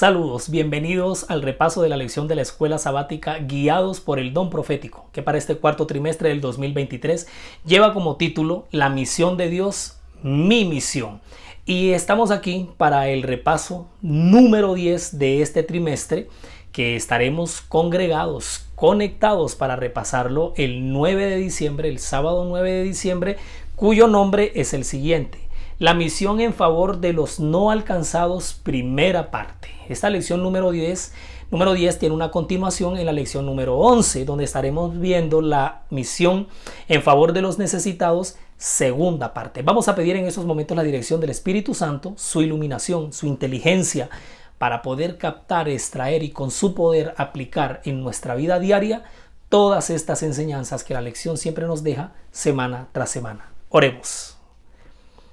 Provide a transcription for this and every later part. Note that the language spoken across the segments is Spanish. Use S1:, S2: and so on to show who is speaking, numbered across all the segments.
S1: Saludos, bienvenidos al repaso de la lección de la escuela sabática guiados por el don profético, que para este cuarto trimestre del 2023 lleva como título La misión de Dios, mi misión. Y estamos aquí para el repaso número 10 de este trimestre, que estaremos congregados, conectados para repasarlo el 9 de diciembre, el sábado 9 de diciembre, cuyo nombre es el siguiente la misión en favor de los no alcanzados, primera parte. Esta lección número 10, número 10 tiene una continuación en la lección número 11, donde estaremos viendo la misión en favor de los necesitados, segunda parte. Vamos a pedir en estos momentos la dirección del Espíritu Santo, su iluminación, su inteligencia, para poder captar, extraer y con su poder aplicar en nuestra vida diaria todas estas enseñanzas que la lección siempre nos deja semana tras semana. Oremos.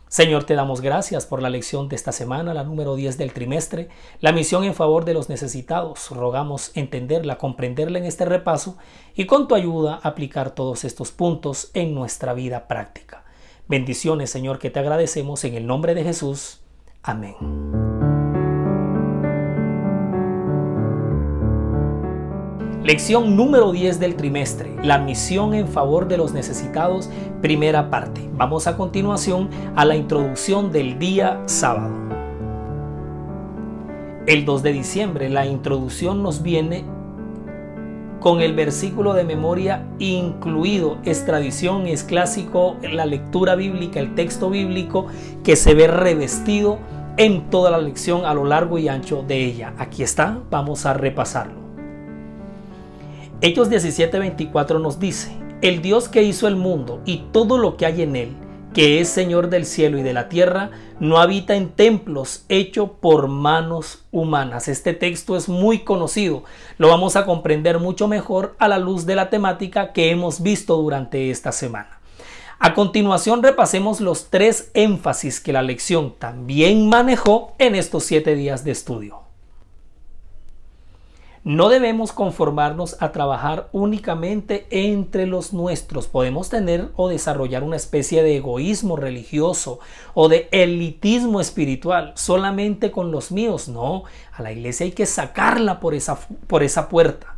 S1: Señor, te damos gracias por la lección de esta semana, la número 10 del trimestre, la misión en favor de los necesitados. Rogamos entenderla, comprenderla en este repaso y con tu ayuda aplicar todos estos puntos en nuestra vida práctica. Bendiciones, Señor, que te agradecemos en el nombre de Jesús. Amén. Lección número 10 del trimestre, la misión en favor de los necesitados, primera parte. Vamos a continuación a la introducción del día sábado. El 2 de diciembre la introducción nos viene con el versículo de memoria incluido. Es tradición, es clásico, la lectura bíblica, el texto bíblico que se ve revestido en toda la lección a lo largo y ancho de ella. Aquí está, vamos a repasarlo. Hechos 17:24 nos dice, el Dios que hizo el mundo y todo lo que hay en él, que es Señor del cielo y de la tierra, no habita en templos hechos por manos humanas. Este texto es muy conocido, lo vamos a comprender mucho mejor a la luz de la temática que hemos visto durante esta semana. A continuación repasemos los tres énfasis que la lección también manejó en estos siete días de estudio. No debemos conformarnos a trabajar únicamente entre los nuestros. Podemos tener o desarrollar una especie de egoísmo religioso o de elitismo espiritual solamente con los míos. No, a la iglesia hay que sacarla por esa, por esa puerta.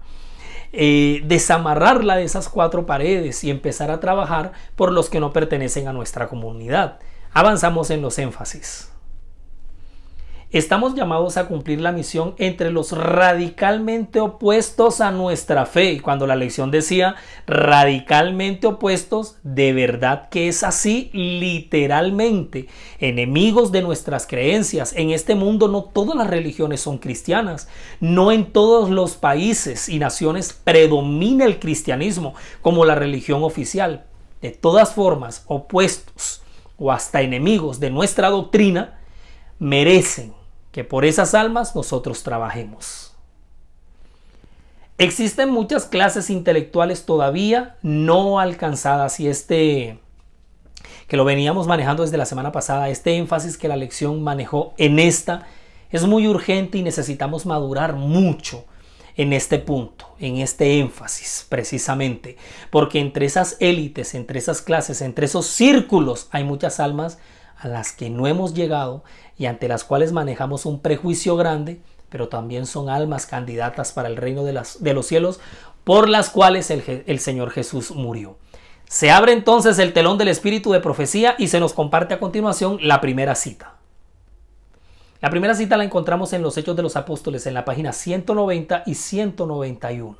S1: Eh, desamarrarla de esas cuatro paredes y empezar a trabajar por los que no pertenecen a nuestra comunidad. Avanzamos en los énfasis. Estamos llamados a cumplir la misión entre los radicalmente opuestos a nuestra fe. Y cuando la lección decía radicalmente opuestos, de verdad que es así literalmente. Enemigos de nuestras creencias. En este mundo no todas las religiones son cristianas. No en todos los países y naciones predomina el cristianismo como la religión oficial. De todas formas, opuestos o hasta enemigos de nuestra doctrina merecen que por esas almas nosotros trabajemos. Existen muchas clases intelectuales todavía no alcanzadas y este que lo veníamos manejando desde la semana pasada, este énfasis que la lección manejó en esta es muy urgente y necesitamos madurar mucho en este punto, en este énfasis precisamente, porque entre esas élites, entre esas clases, entre esos círculos hay muchas almas a las que no hemos llegado y ante las cuales manejamos un prejuicio grande, pero también son almas candidatas para el reino de, de los cielos por las cuales el, el Señor Jesús murió. Se abre entonces el telón del espíritu de profecía y se nos comparte a continuación la primera cita. La primera cita la encontramos en los Hechos de los Apóstoles en la página 190 y 191.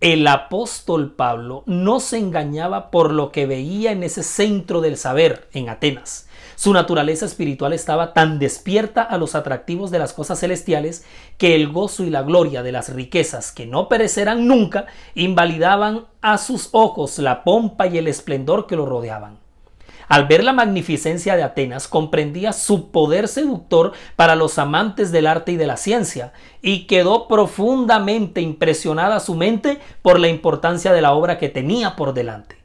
S1: El apóstol Pablo no se engañaba por lo que veía en ese centro del saber en Atenas, su naturaleza espiritual estaba tan despierta a los atractivos de las cosas celestiales que el gozo y la gloria de las riquezas que no perecerán nunca invalidaban a sus ojos la pompa y el esplendor que lo rodeaban. Al ver la magnificencia de Atenas comprendía su poder seductor para los amantes del arte y de la ciencia, y quedó profundamente impresionada su mente por la importancia de la obra que tenía por delante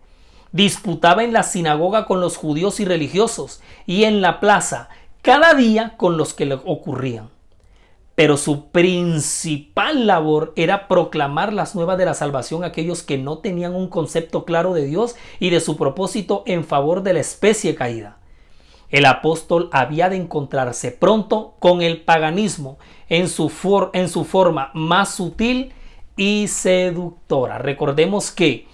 S1: disputaba en la sinagoga con los judíos y religiosos y en la plaza cada día con los que le ocurrían. Pero su principal labor era proclamar las nuevas de la salvación a aquellos que no tenían un concepto claro de Dios y de su propósito en favor de la especie caída. El apóstol había de encontrarse pronto con el paganismo en su, en su forma más sutil y seductora. Recordemos que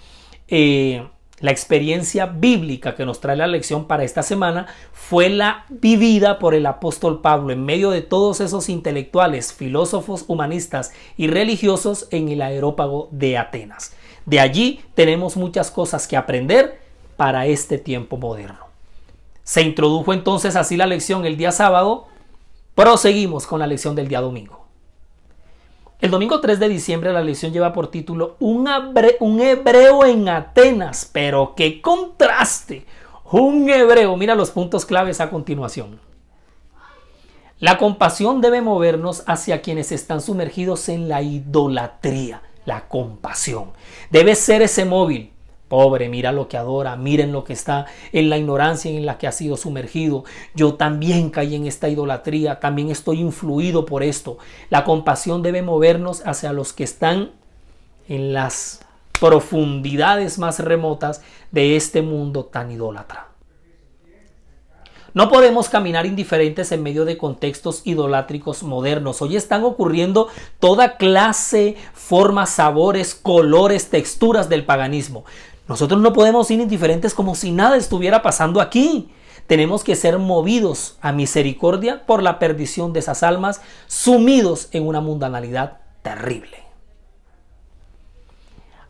S1: eh, la experiencia bíblica que nos trae la lección para esta semana fue la vivida por el apóstol Pablo en medio de todos esos intelectuales, filósofos, humanistas y religiosos en el aerópago de Atenas. De allí tenemos muchas cosas que aprender para este tiempo moderno. Se introdujo entonces así la lección el día sábado, proseguimos con la lección del día domingo. El domingo 3 de diciembre la lección lleva por título Un, hebreo en Atenas, pero qué contraste. Un hebreo, mira los puntos claves a continuación. La compasión debe movernos hacia quienes están sumergidos en la idolatría, la compasión. Debe ser ese móvil, Pobre, mira lo que adora, miren lo que está en la ignorancia en la que ha sido sumergido. Yo también caí en esta idolatría, también estoy influido por esto. La compasión debe movernos hacia los que están en las profundidades más remotas de este mundo tan idólatra. No podemos caminar indiferentes en medio de contextos idolátricos modernos. Hoy están ocurriendo toda clase, formas, sabores, colores, texturas del paganismo. Nosotros no podemos ir indiferentes como si nada estuviera pasando aquí. Tenemos que ser movidos a misericordia por la perdición de esas almas sumidos en una mundanalidad terrible.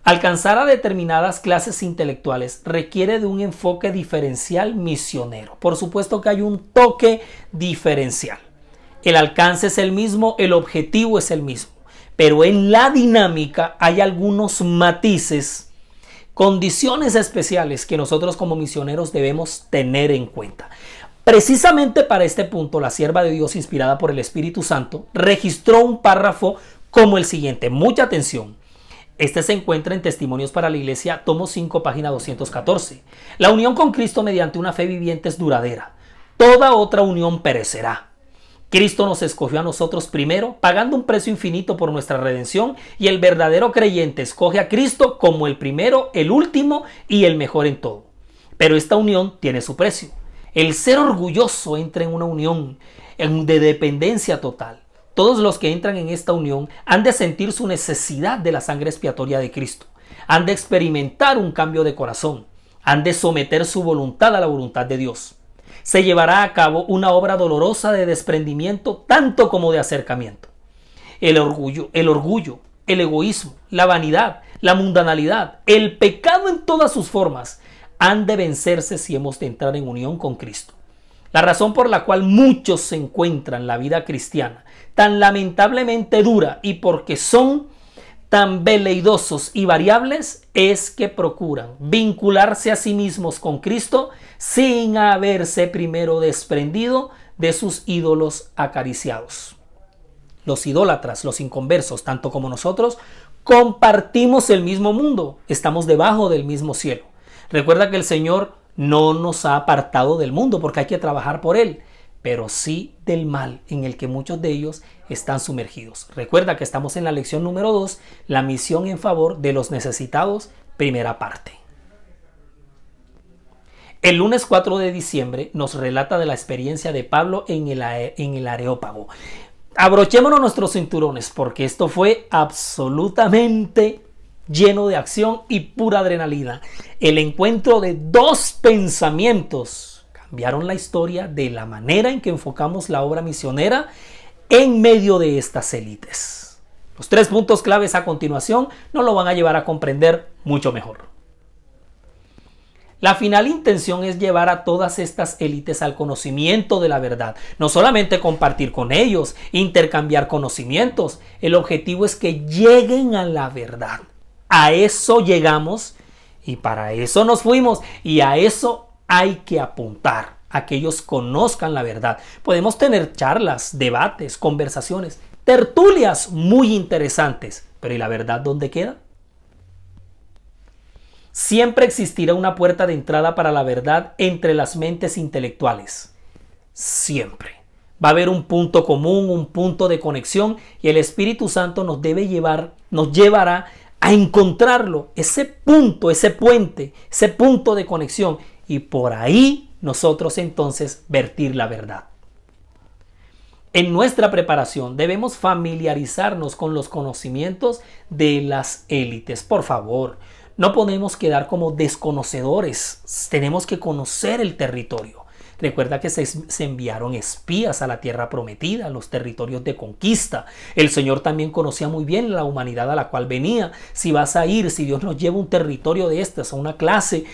S1: Alcanzar a determinadas clases intelectuales requiere de un enfoque diferencial misionero. Por supuesto que hay un toque diferencial. El alcance es el mismo, el objetivo es el mismo, pero en la dinámica hay algunos matices condiciones especiales que nosotros como misioneros debemos tener en cuenta. Precisamente para este punto, la sierva de Dios, inspirada por el Espíritu Santo, registró un párrafo como el siguiente. Mucha atención. Este se encuentra en Testimonios para la Iglesia, tomo 5, página 214. La unión con Cristo mediante una fe viviente es duradera. Toda otra unión perecerá. Cristo nos escogió a nosotros primero, pagando un precio infinito por nuestra redención, y el verdadero creyente escoge a Cristo como el primero, el último y el mejor en todo. Pero esta unión tiene su precio. El ser orgulloso entra en una unión de dependencia total. Todos los que entran en esta unión han de sentir su necesidad de la sangre expiatoria de Cristo, han de experimentar un cambio de corazón, han de someter su voluntad a la voluntad de Dios se llevará a cabo una obra dolorosa de desprendimiento tanto como de acercamiento. El orgullo, el orgullo, el egoísmo, la vanidad, la mundanalidad, el pecado en todas sus formas han de vencerse si hemos de entrar en unión con Cristo. La razón por la cual muchos se encuentran la vida cristiana tan lamentablemente dura y porque son tan veleidosos y variables es que procuran vincularse a sí mismos con Cristo sin haberse primero desprendido de sus ídolos acariciados. Los idólatras, los inconversos, tanto como nosotros, compartimos el mismo mundo, estamos debajo del mismo cielo. Recuerda que el Señor no nos ha apartado del mundo porque hay que trabajar por Él pero sí del mal en el que muchos de ellos están sumergidos. Recuerda que estamos en la lección número 2, la misión en favor de los necesitados, primera parte. El lunes 4 de diciembre nos relata de la experiencia de Pablo en el, en el Areópago. Abrochémonos nuestros cinturones porque esto fue absolutamente lleno de acción y pura adrenalina. El encuentro de dos pensamientos cambiaron la historia de la manera en que enfocamos la obra misionera en medio de estas élites. Los tres puntos claves a continuación nos lo van a llevar a comprender mucho mejor. La final intención es llevar a todas estas élites al conocimiento de la verdad, no solamente compartir con ellos, intercambiar conocimientos, el objetivo es que lleguen a la verdad. A eso llegamos y para eso nos fuimos y a eso hay que apuntar a que ellos conozcan la verdad. Podemos tener charlas, debates, conversaciones, tertulias muy interesantes, pero ¿y la verdad dónde queda? Siempre existirá una puerta de entrada para la verdad entre las mentes intelectuales. Siempre. Va a haber un punto común, un punto de conexión y el Espíritu Santo nos debe llevar, nos llevará a encontrarlo, ese punto, ese puente, ese punto de conexión y por ahí nosotros entonces vertir la verdad. En nuestra preparación debemos familiarizarnos con los conocimientos de las élites, por favor. No podemos quedar como desconocedores, tenemos que conocer el territorio. Recuerda que se, enviaron espías a la tierra prometida, a los territorios de conquista. El Señor también conocía muy bien la humanidad a la cual venía. Si vas a ir, si Dios nos lleva un territorio de estas, o una clase,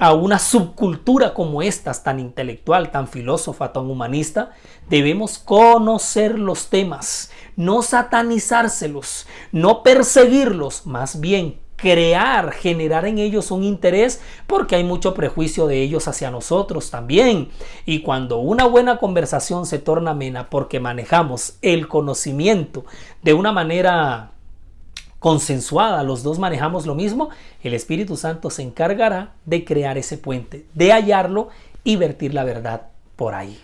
S1: a una subcultura como estas, tan intelectual, tan filósofa, tan humanista, debemos conocer los temas, no satanizárselos, no perseguirlos, más bien crear, generar en ellos un interés, porque hay mucho prejuicio de ellos hacia nosotros también. Y cuando una buena conversación se torna amena porque manejamos el conocimiento de una manera consensuada, los dos manejamos lo mismo, el Espíritu Santo se encargará de crear ese puente, de hallarlo y vertir la verdad por ahí.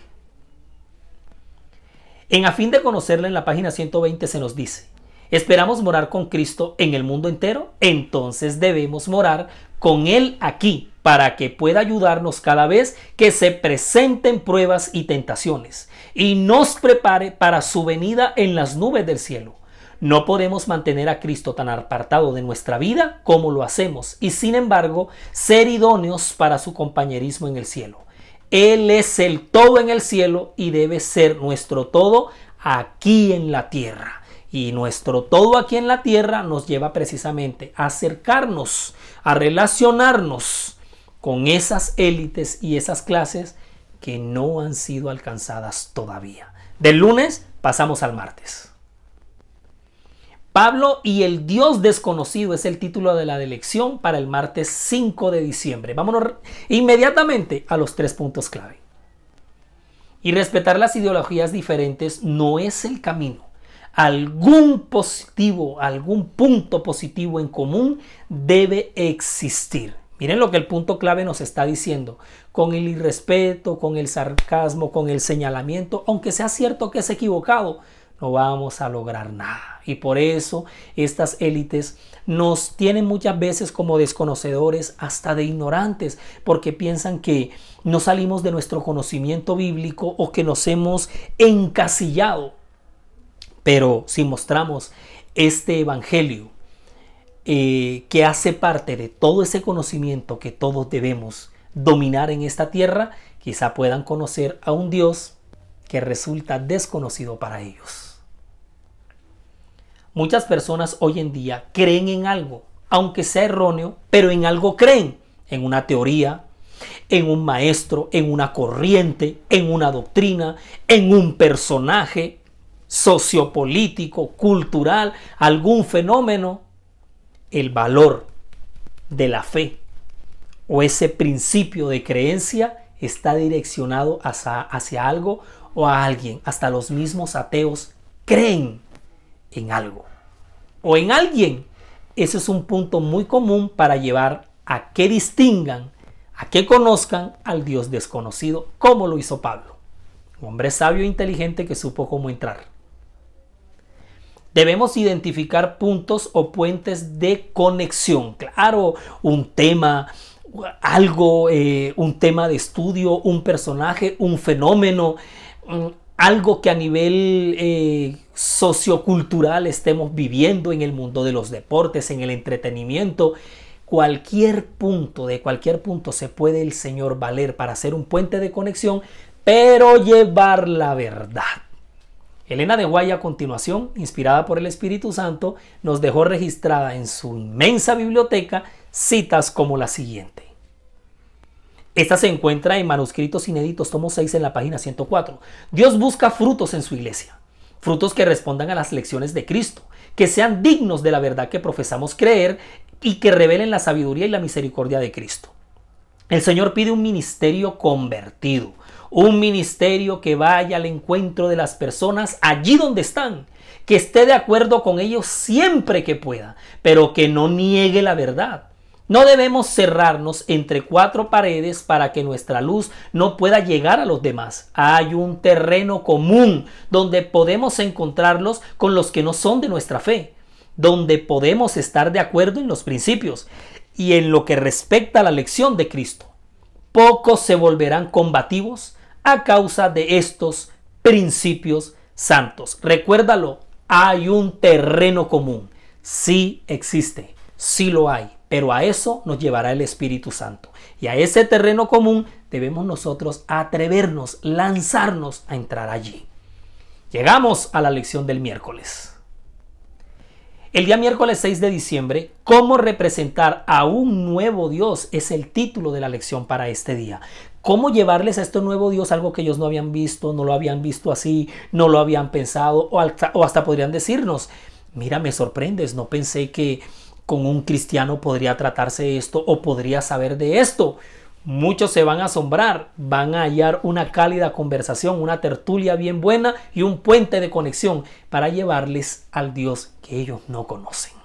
S1: En a fin de conocerla en la página 120 se nos dice, esperamos morar con Cristo en el mundo entero, entonces debemos morar con Él aquí para que pueda ayudarnos cada vez que se presenten pruebas y tentaciones y nos prepare para su venida en las nubes del cielo. No podemos mantener a Cristo tan apartado de nuestra vida como lo hacemos y sin embargo ser idóneos para su compañerismo en el cielo. Él es el todo en el cielo y debe ser nuestro todo aquí en la tierra. Y nuestro todo aquí en la tierra nos lleva precisamente a acercarnos, a relacionarnos con esas élites y esas clases que no han sido alcanzadas todavía. Del lunes pasamos al martes. Pablo y el Dios desconocido es el título de la elección para el martes 5 de diciembre. Vámonos inmediatamente a los tres puntos clave. Y respetar las ideologías diferentes no es el camino. Algún positivo, algún punto positivo en común debe existir. Miren lo que el punto clave nos está diciendo. Con el irrespeto, con el sarcasmo, con el señalamiento, aunque sea cierto que es equivocado, no vamos a lograr nada. Y por eso estas élites nos tienen muchas veces como desconocedores, hasta de ignorantes, porque piensan que no salimos de nuestro conocimiento bíblico o que nos hemos encasillado. Pero si mostramos este Evangelio eh, que hace parte de todo ese conocimiento que todos debemos dominar en esta tierra, quizá puedan conocer a un Dios que resulta desconocido para ellos. Muchas personas hoy en día creen en algo, aunque sea erróneo, pero en algo creen, en una teoría, en un maestro, en una corriente, en una doctrina, en un personaje sociopolítico, cultural, algún fenómeno. El valor de la fe o ese principio de creencia está direccionado hacia, algo o a alguien, hasta los mismos ateos, creen en algo o en alguien. Ese es un punto muy común para llevar a que distingan, a que conozcan al Dios desconocido, como lo hizo Pablo, un hombre sabio e inteligente que supo cómo entrar. Debemos identificar puntos o puentes de conexión. Claro, un tema, algo, eh, un tema de estudio, un personaje, un fenómeno, algo que a nivel eh, sociocultural estemos viviendo en el mundo de los deportes, en el entretenimiento. Cualquier punto, de cualquier punto se puede el Señor valer para ser un puente de conexión, pero llevar la verdad. Elena de Guaya a continuación, inspirada por el Espíritu Santo, nos dejó registrada en su inmensa biblioteca citas como la siguiente. Esta se encuentra en Manuscritos Inéditos, tomo 6 en la página 104. Dios busca frutos en su iglesia, frutos que respondan a las lecciones de Cristo, que sean dignos de la verdad que profesamos creer y que revelen la sabiduría y la misericordia de Cristo. El Señor pide un ministerio convertido, un ministerio que vaya al encuentro de las personas allí donde están, que esté de acuerdo con ellos siempre que pueda, pero que no niegue la verdad no debemos cerrarnos entre cuatro paredes para que nuestra luz no pueda llegar a los demás. Hay un terreno común donde podemos encontrarlos con los que no son de nuestra fe, donde podemos estar de acuerdo en los principios y en lo que respecta a la lección de Cristo. Pocos se volverán combativos a causa de estos principios santos. Recuérdalo, hay un terreno común. Sí existe, sí lo hay pero a eso nos llevará el Espíritu Santo. Y a ese terreno común debemos nosotros atrevernos, lanzarnos a entrar allí. Llegamos a la lección del miércoles. El día miércoles 6 de diciembre, ¿cómo representar a un nuevo Dios? Es el título de la lección para este día. ¿Cómo llevarles a este nuevo Dios algo que ellos no habían visto, no lo habían visto así, no lo habían pensado o hasta, o hasta podrían decirnos, mira, me sorprendes, no pensé que con un cristiano podría tratarse esto o podría saber de esto. Muchos se van a asombrar, van a hallar una cálida conversación, una tertulia bien buena y un puente de conexión para llevarles al Dios que ellos no conocen.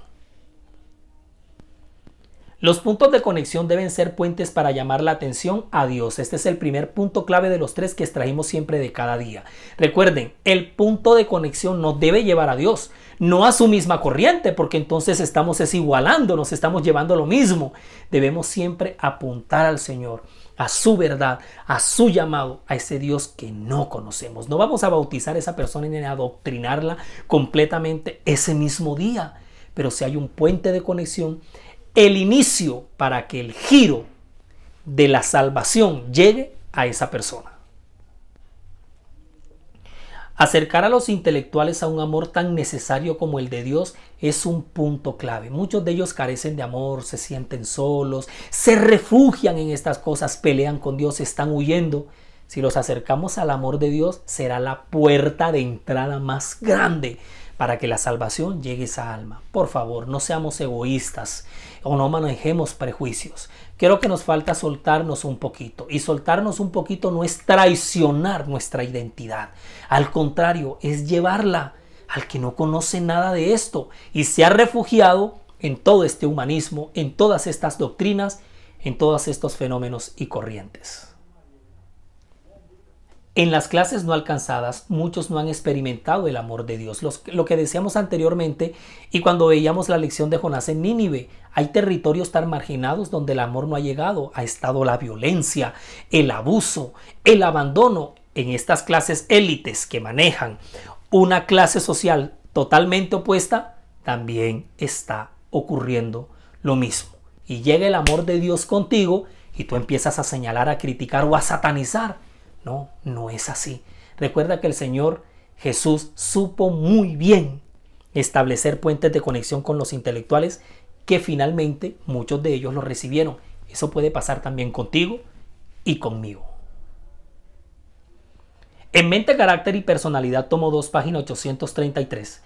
S1: Los puntos de conexión deben ser puentes para llamar la atención a Dios. Este es el primer punto clave de los tres que extrajimos siempre de cada día. Recuerden, el punto de conexión nos debe llevar a Dios, no a su misma corriente, porque entonces estamos desigualando, nos estamos llevando lo mismo. Debemos siempre apuntar al Señor, a su verdad, a su llamado, a ese Dios que no conocemos. No vamos a bautizar a esa persona ni a adoctrinarla completamente ese mismo día, pero si hay un puente de conexión, el inicio para que el giro de la salvación llegue a esa persona. Acercar a los intelectuales a un amor tan necesario como el de Dios es un punto clave. Muchos de ellos carecen de amor, se sienten solos, se refugian en estas cosas, pelean con Dios, están huyendo. Si los acercamos al amor de Dios, será la puerta de entrada más grande para que la salvación llegue a esa alma. Por favor, no seamos egoístas o no manejemos prejuicios. Creo que nos falta soltarnos un poquito. Y soltarnos un poquito no es traicionar nuestra identidad. Al contrario, es llevarla al que no conoce nada de esto y se ha refugiado en todo este humanismo, en todas estas doctrinas, en todos estos fenómenos y corrientes. En las clases no alcanzadas, muchos no han experimentado el amor de Dios, lo que decíamos anteriormente y cuando veíamos la lección de Jonás en Nínive. Hay territorios tan marginados donde el amor no ha llegado, ha estado la violencia, el abuso, el abandono. En estas clases élites que manejan una clase social totalmente opuesta, también está ocurriendo lo mismo. Y llega el amor de Dios contigo y tú empiezas a señalar, a criticar o a satanizar no, no es así. Recuerda que el Señor Jesús supo muy bien establecer puentes de conexión con los intelectuales que finalmente muchos de ellos lo recibieron. Eso puede pasar también contigo y conmigo. En Mente, Carácter y Personalidad, tomo 2, página 833,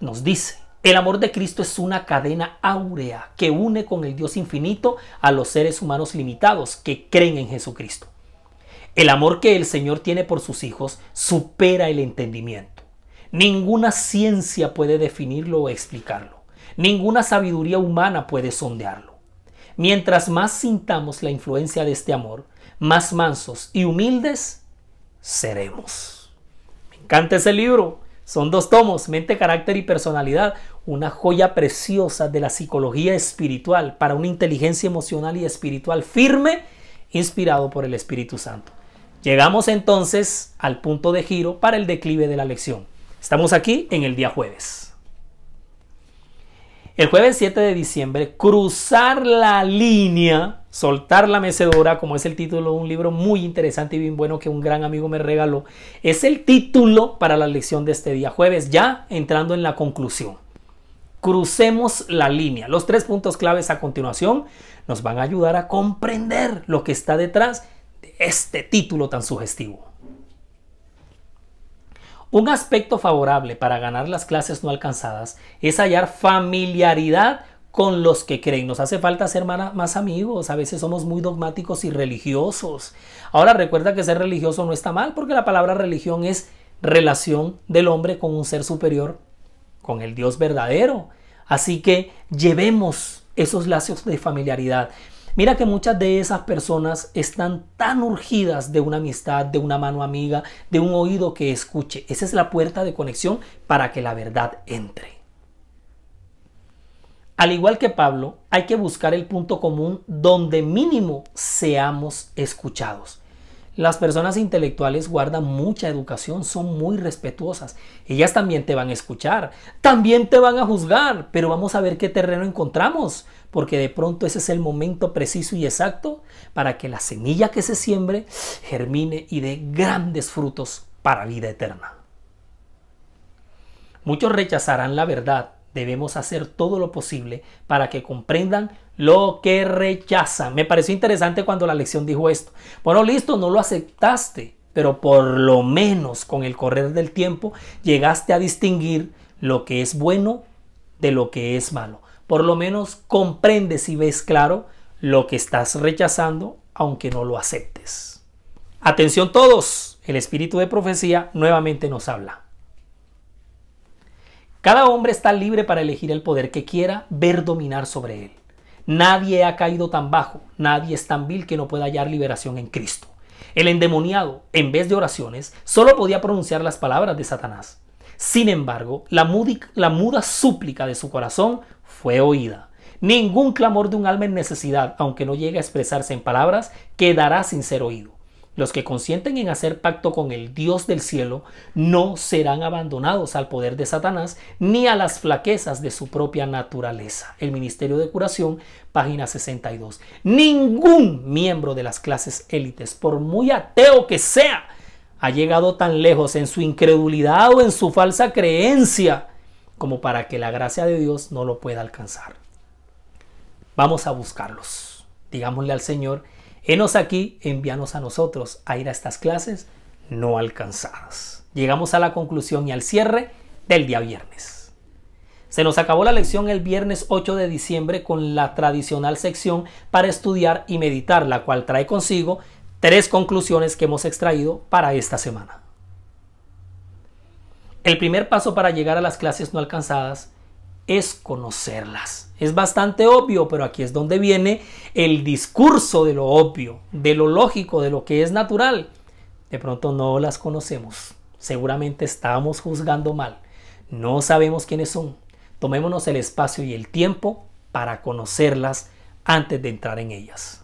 S1: nos dice, el amor de Cristo es una cadena áurea que une con el Dios infinito a los seres humanos limitados que creen en Jesucristo. El amor que el Señor tiene por sus hijos supera el entendimiento. Ninguna ciencia puede definirlo o explicarlo. Ninguna sabiduría humana puede sondearlo. Mientras más sintamos la influencia de este amor, más mansos y humildes seremos. Me encanta ese libro. Son dos tomos, Mente, Carácter y Personalidad, una joya preciosa de la psicología espiritual para una inteligencia emocional y espiritual firme, inspirado por el Espíritu Santo. Llegamos entonces al punto de giro para el declive de la lección. Estamos aquí en el día jueves. El jueves 7 de diciembre, cruzar la línea, soltar la mecedora, como es el título de un libro muy interesante y bien bueno que un gran amigo me regaló, es el título para la lección de este día jueves, ya entrando en la conclusión. Crucemos la línea. Los tres puntos claves a continuación nos van a ayudar a comprender lo que está detrás este título tan sugestivo. Un aspecto favorable para ganar las clases no alcanzadas es hallar familiaridad con los que creen. Nos hace falta ser más amigos. A veces somos muy dogmáticos y religiosos. Ahora recuerda que ser religioso no está mal porque la palabra religión es relación del hombre con un ser superior, con el Dios verdadero. Así que llevemos esos lazos de familiaridad. Mira que muchas de esas personas están tan urgidas de una amistad, de una mano amiga, de un oído que escuche. Esa es la puerta de conexión para que la verdad entre. Al igual que Pablo, hay que buscar el punto común donde mínimo seamos escuchados. Las personas intelectuales guardan mucha educación, son muy respetuosas. Ellas también te van a escuchar, también te van a juzgar, pero vamos a ver qué terreno encontramos, porque de pronto ese es el momento preciso y exacto para que la semilla que se siembre germine y dé grandes frutos para vida eterna. Muchos rechazarán la verdad, debemos hacer todo lo posible para que comprendan lo que rechazan. Me pareció interesante cuando la lección dijo esto. Bueno, listo, no lo aceptaste, pero por lo menos con el correr del tiempo llegaste a distinguir lo que es bueno de lo que es malo. Por lo menos comprendes y ves claro lo que estás rechazando, aunque no lo aceptes. Atención todos, el espíritu de profecía nuevamente nos habla. Cada hombre está libre para elegir el poder que quiera ver dominar sobre él. Nadie ha caído tan bajo, nadie es tan vil que no pueda hallar liberación en Cristo. El endemoniado, en vez de oraciones, solo podía pronunciar las palabras de Satanás. Sin embargo, la, la muda súplica de su corazón fue oída. Ningún clamor de un alma en necesidad, aunque no llegue a expresarse en palabras, quedará sin ser oído. Los que consienten en hacer pacto con el Dios del cielo no serán abandonados al poder de Satanás ni a las flaquezas de su propia naturaleza. El Ministerio de Curación, página 62. Ningún miembro de las clases élites, por muy ateo que sea, ha llegado tan lejos en su incredulidad o en su falsa creencia como para que la gracia de Dios no lo pueda alcanzar. Vamos a buscarlos. Digámosle al Señor, Henos aquí, envíanos a nosotros a ir a estas clases no alcanzadas. Llegamos a la conclusión y al cierre del día viernes. Se nos acabó la lección el viernes 8 de diciembre con la tradicional sección para estudiar y meditar, la cual trae consigo tres conclusiones que hemos extraído para esta semana. El primer paso para llegar a las clases no alcanzadas es conocerlas. Es bastante obvio, pero aquí es donde viene el discurso de lo obvio, de lo lógico, de lo que es natural. De pronto no las conocemos. Seguramente estamos juzgando mal. No sabemos quiénes son. Tomémonos el espacio y el tiempo para conocerlas antes de entrar en ellas.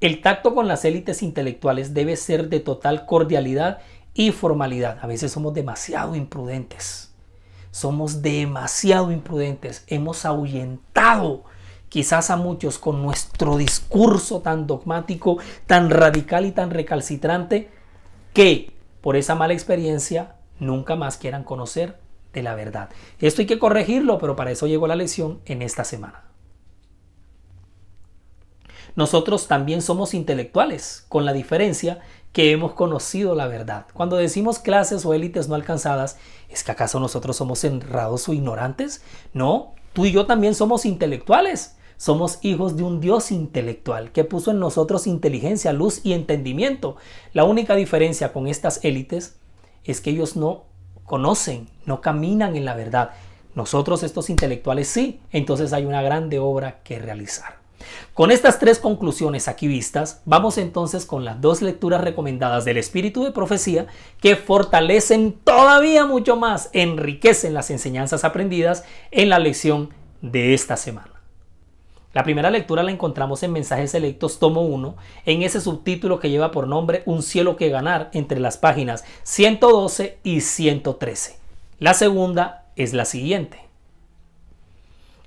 S1: El tacto con las élites intelectuales debe ser de total cordialidad y formalidad. A veces somos demasiado imprudentes somos demasiado imprudentes. Hemos ahuyentado quizás a muchos con nuestro discurso tan dogmático, tan radical y tan recalcitrante, que por esa mala experiencia nunca más quieran conocer de la verdad. Esto hay que corregirlo, pero para eso llegó la lección en esta semana. Nosotros también somos intelectuales, con la diferencia que hemos conocido la verdad. Cuando decimos clases o élites no alcanzadas, ¿es que acaso nosotros somos enrados o ignorantes? No, tú y yo también somos intelectuales. Somos hijos de un Dios intelectual que puso en nosotros inteligencia, luz y entendimiento. La única diferencia con estas élites es que ellos no conocen, no caminan en la verdad. Nosotros estos intelectuales sí, entonces hay una grande obra que realizar. Con estas tres conclusiones aquí vistas, vamos entonces con las dos lecturas recomendadas del espíritu de profecía que fortalecen todavía mucho más, enriquecen las enseñanzas aprendidas en la lección de esta semana. La primera lectura la encontramos en Mensajes Selectos, tomo 1, en ese subtítulo que lleva por nombre Un cielo que ganar entre las páginas 112 y 113. La segunda es la siguiente.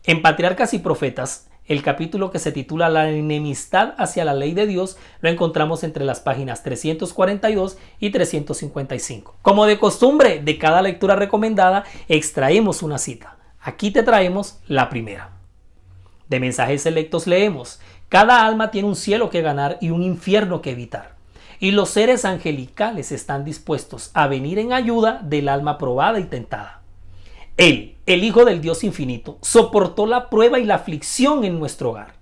S1: En Patriarcas y Profetas el capítulo que se titula La enemistad hacia la ley de Dios lo encontramos entre las páginas 342 y 355. Como de costumbre de cada lectura recomendada, extraemos una cita. Aquí te traemos la primera. De mensajes selectos leemos, cada alma tiene un cielo que ganar y un infierno que evitar. Y los seres angelicales están dispuestos a venir en ayuda del alma probada y tentada. Él, el Hijo del Dios infinito, soportó la prueba y la aflicción en nuestro hogar,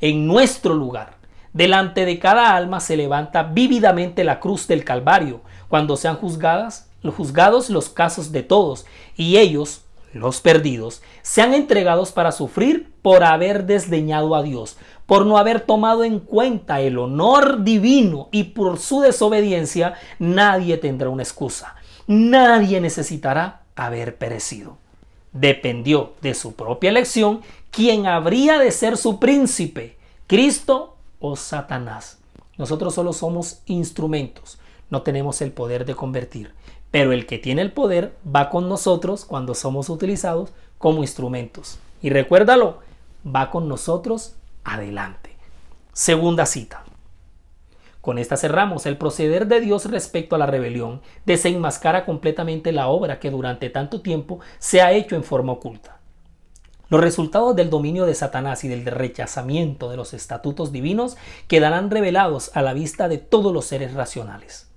S1: en nuestro lugar. Delante de cada alma se levanta vívidamente la cruz del Calvario, cuando sean juzgadas, juzgados los casos de todos, y ellos, los perdidos, sean entregados para sufrir por haber desdeñado a Dios, por no haber tomado en cuenta el honor divino y por su desobediencia, nadie tendrá una excusa, nadie necesitará haber perecido dependió de su propia elección quién habría de ser su príncipe, Cristo o Satanás. Nosotros solo somos instrumentos, no tenemos el poder de convertir, pero el que tiene el poder va con nosotros cuando somos utilizados como instrumentos. Y recuérdalo, va con nosotros adelante. Segunda cita. Con esta cerramos. El proceder de Dios respecto a la rebelión desenmascara completamente la obra que durante tanto tiempo se ha hecho en forma oculta. Los resultados del dominio de Satanás y del rechazamiento de los estatutos divinos quedarán revelados a la vista de todos los seres racionales.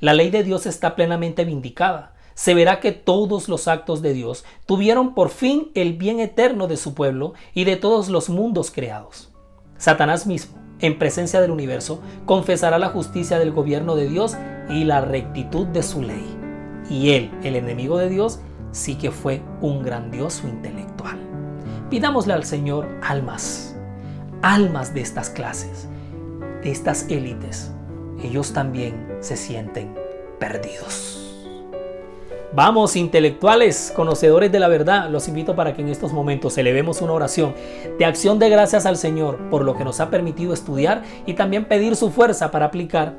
S1: La ley de Dios está plenamente vindicada. Se verá que todos los actos de Dios tuvieron por fin el bien eterno de su pueblo y de todos los mundos creados. Satanás mismo en presencia del universo, confesará la justicia del gobierno de Dios y la rectitud de su ley. Y él, el enemigo de Dios, sí que fue un grandioso intelectual. Pidámosle al Señor almas, almas de estas clases, de estas élites. Ellos también se sienten perdidos. Vamos, intelectuales, conocedores de la verdad, los invito para que en estos momentos elevemos una oración de acción de gracias al Señor por lo que nos ha permitido estudiar y también pedir su fuerza para aplicar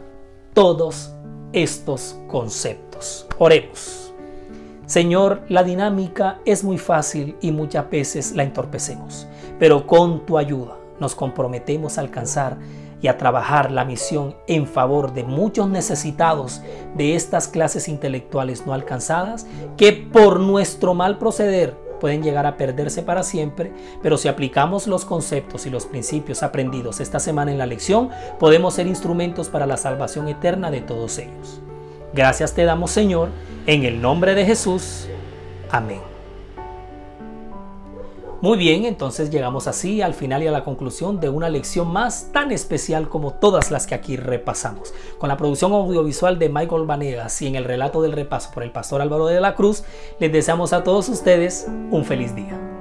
S1: todos estos conceptos. Oremos. Señor, la dinámica es muy fácil y muchas veces la entorpecemos, pero con tu ayuda nos comprometemos a alcanzar y a trabajar la misión en favor de muchos necesitados de estas clases intelectuales no alcanzadas que por nuestro mal proceder pueden llegar a perderse para siempre, pero si aplicamos los conceptos y los principios aprendidos esta semana en la lección, podemos ser instrumentos para la salvación eterna de todos ellos. Gracias te damos Señor, en el nombre de Jesús. Amén. Muy bien, entonces llegamos así al final y a la conclusión de una lección más tan especial como todas las que aquí repasamos. Con la producción audiovisual de Michael Vanegas y en el relato del repaso por el pastor Álvaro de la Cruz, les deseamos a todos ustedes un feliz día.